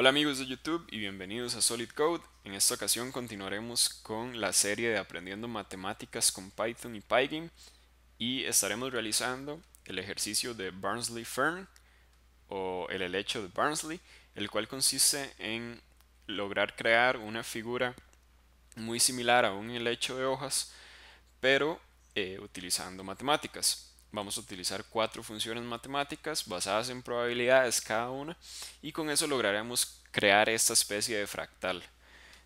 Hola amigos de YouTube y bienvenidos a Solid Code. En esta ocasión continuaremos con la serie de aprendiendo matemáticas con Python y Pygame y estaremos realizando el ejercicio de Barnsley Fern o el helecho de Barnsley, el cual consiste en lograr crear una figura muy similar a un helecho de hojas, pero eh, utilizando matemáticas vamos a utilizar cuatro funciones matemáticas basadas en probabilidades cada una y con eso lograremos crear esta especie de fractal.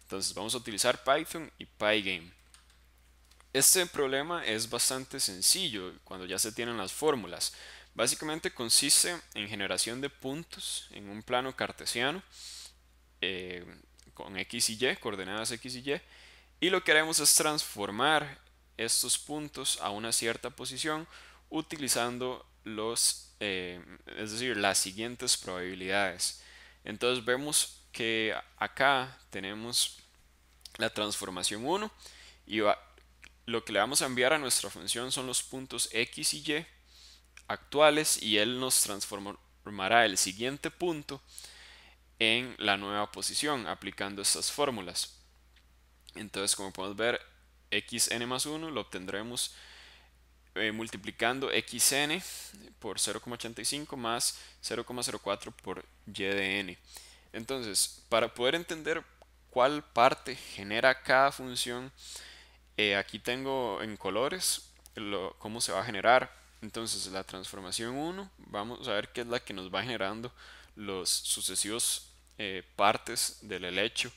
Entonces vamos a utilizar Python y Pygame. Este problema es bastante sencillo cuando ya se tienen las fórmulas. Básicamente consiste en generación de puntos en un plano cartesiano eh, con x y y, coordenadas x y y, y lo que haremos es transformar estos puntos a una cierta posición utilizando los, eh, es decir, las siguientes probabilidades. Entonces vemos que acá tenemos la transformación 1 y lo que le vamos a enviar a nuestra función son los puntos x y y actuales y él nos transformará el siguiente punto en la nueva posición aplicando estas fórmulas. Entonces como podemos ver xn más 1 lo obtendremos eh, multiplicando xn por 0,85 más 0,04 por y Entonces, para poder entender cuál parte genera cada función, eh, aquí tengo en colores cómo se va a generar. Entonces, la transformación 1, vamos a ver qué es la que nos va generando los sucesivos eh, partes del helecho,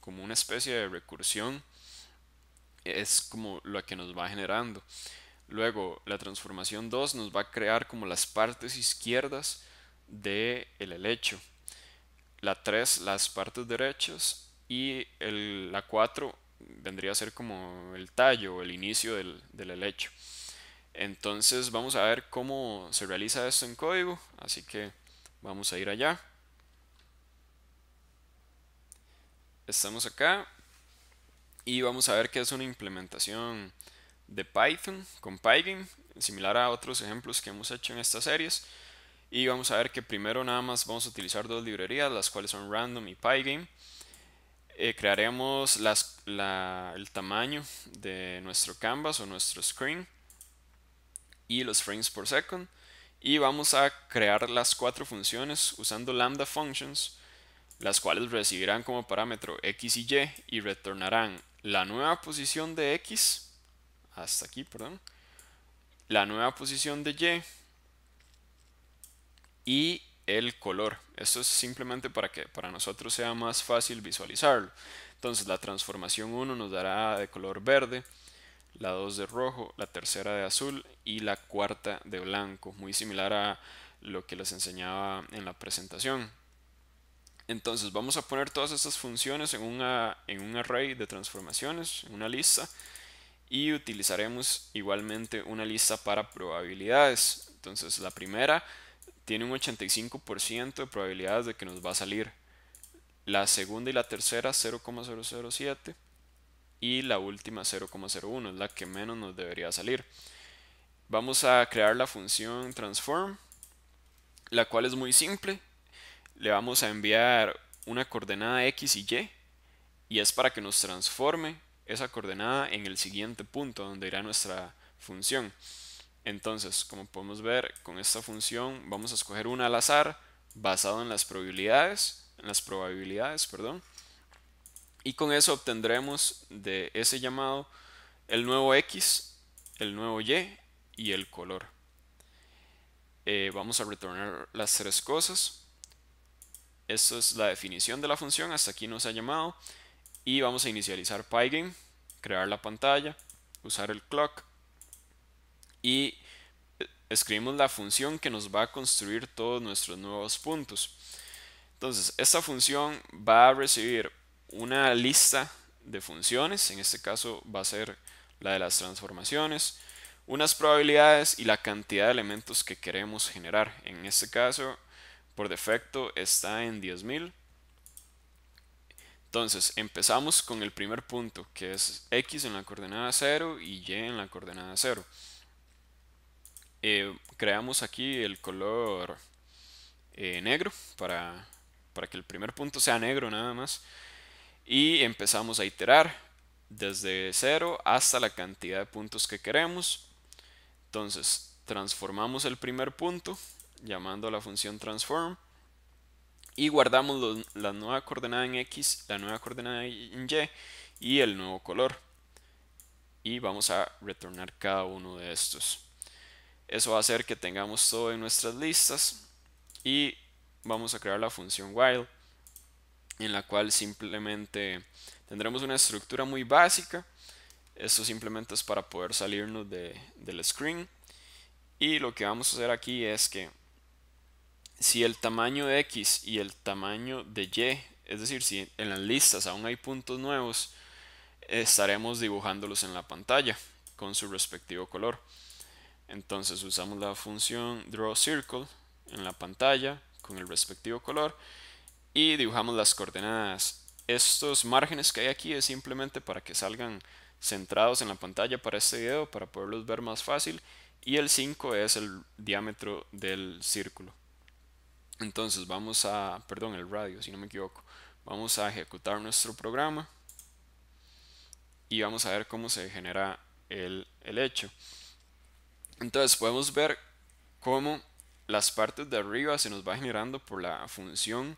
como una especie de recursión es como lo que nos va generando. Luego, la transformación 2 nos va a crear como las partes izquierdas del el helecho. La 3, las partes derechas. Y la 4 vendría a ser como el tallo, O el inicio del, del helecho. Entonces vamos a ver cómo se realiza esto en código. Así que vamos a ir allá. Estamos acá, y vamos a ver que es una implementación de Python con Pygame, similar a otros ejemplos que hemos hecho en estas series. Y vamos a ver que primero nada más vamos a utilizar dos librerías, las cuales son Random y Pygame. Eh, crearemos las, el tamaño de nuestro canvas o nuestro screen y los frames por second. Y vamos a crear las cuatro funciones usando lambda functions, las cuales recibirán como parámetro x y y y retornarán la nueva posición de X, hasta aquí, perdón, la nueva posición de Y y el color. Esto es simplemente para que para nosotros sea más fácil visualizarlo. Entonces la transformación 1 nos dará de color verde, la 2 de rojo, la tercera de azul y la cuarta de blanco, muy similar a lo que les enseñaba en la presentación. Entonces vamos a poner todas estas funciones en, un array de transformaciones, en una lista, y utilizaremos igualmente una lista para probabilidades. Entonces la primera tiene un 85% de probabilidades de que nos va a salir. La segunda y la tercera 0,007 y la última 0,01 es la que menos nos debería salir. Vamos a crear la función transform, la cual es muy simple le vamos a enviar una coordenada X y Y y es para que nos transforme esa coordenada en el siguiente punto donde irá nuestra función. Entonces, como podemos ver, con esta función vamos a escoger una al azar basado en las probabilidades, en las probabilidades, perdón. Y con eso obtendremos de ese llamado el nuevo X, el nuevo Y y el color. Eh, vamos a retornar las tres cosas. Esto es la definición de la función, hasta aquí nos ha llamado. Y vamos a inicializar Pygame, crear la pantalla, usar el clock. Y eh, escribimos la función que nos va a construir todos nuestros nuevos puntos. Entonces, esta función va a recibir una lista de funciones, en este caso va a ser la de las transformaciones, unas probabilidades y la cantidad de elementos que queremos generar. En este caso por defecto está en 10.000. Entonces empezamos con el primer punto, que es x en la coordenada 0 y y en la coordenada 0. Eh, creamos aquí el color eh, negro para, para que el primer punto sea negro nada más. Y empezamos a iterar desde 0 hasta la cantidad de puntos que queremos. Entonces transformamos el primer punto llamando a la función transform y guardamos la nueva coordenada en X, la nueva coordenada en Y y el nuevo color. Y vamos a retornar cada uno de estos. Eso va a hacer que tengamos todo en nuestras listas y vamos a crear la función while en la cual simplemente tendremos una estructura muy básica. Esto simplemente es para poder salirnos del screen. Y lo que vamos a hacer aquí es que si el tamaño de X y el tamaño de Y, es decir, si en las listas aún hay puntos nuevos, estaremos dibujándolos en la pantalla con su respectivo color. Entonces usamos la función draw circle en la pantalla con el respectivo color y dibujamos las coordenadas. Estos márgenes que hay aquí es simplemente para que salgan centrados en la pantalla para este video, para poderlos ver más fácil. Y el 5 es el diámetro del círculo. Entonces vamos a, perdón, el radio, si no me equivoco. Vamos a ejecutar nuestro programa y vamos a ver cómo se genera el, hecho. Entonces podemos ver cómo las partes de arriba se nos va generando por la función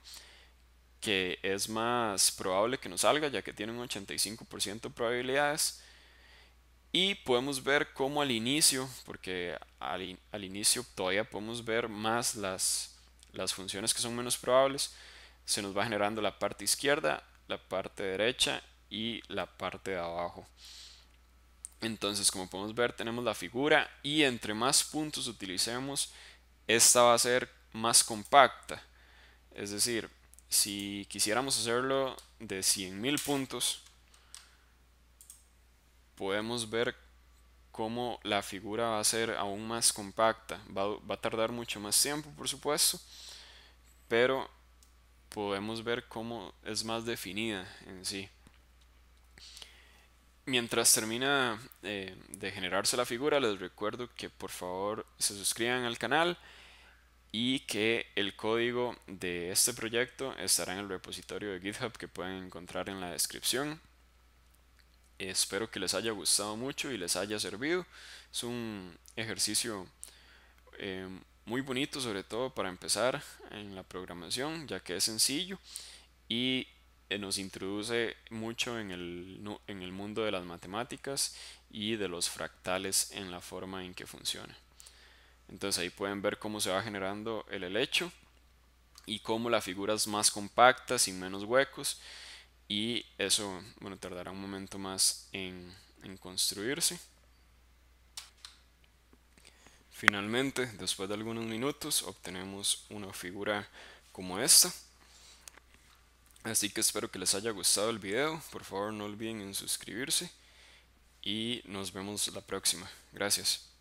que es más probable que nos salga, ya que tiene un 85% de probabilidades. Y podemos ver cómo al inicio, porque al, al inicio todavía podemos ver más las, las funciones que son menos probables, se nos va generando la parte izquierda, la parte derecha y la parte de abajo. Entonces, como podemos ver, tenemos la figura y entre más puntos utilicemos, esta va a ser más compacta. Es decir, si quisiéramos hacerlo de 100.000 puntos, podemos ver cómo la figura va a ser aún más compacta. Va, a tardar mucho más tiempo, por supuesto, pero podemos ver cómo es más definida en sí. Mientras termina eh, de generarse la figura, les recuerdo que por favor se suscriban al canal y que el código de este proyecto estará en el repositorio de GitHub que pueden encontrar en la descripción. Espero que les haya gustado mucho y les haya servido. Es un ejercicio eh, muy bonito, sobre todo para empezar en la programación, ya que es sencillo y eh, nos introduce mucho en el, mundo de las matemáticas y de los fractales en la forma en que funciona. Entonces ahí pueden ver cómo se va generando el helecho y cómo las figuras más compactas y menos huecos y eso bueno tardará un momento más en, en construirse finalmente después de algunos minutos obtenemos una figura como esta así que espero que les haya gustado el video por favor no olviden suscribirse y nos vemos la próxima gracias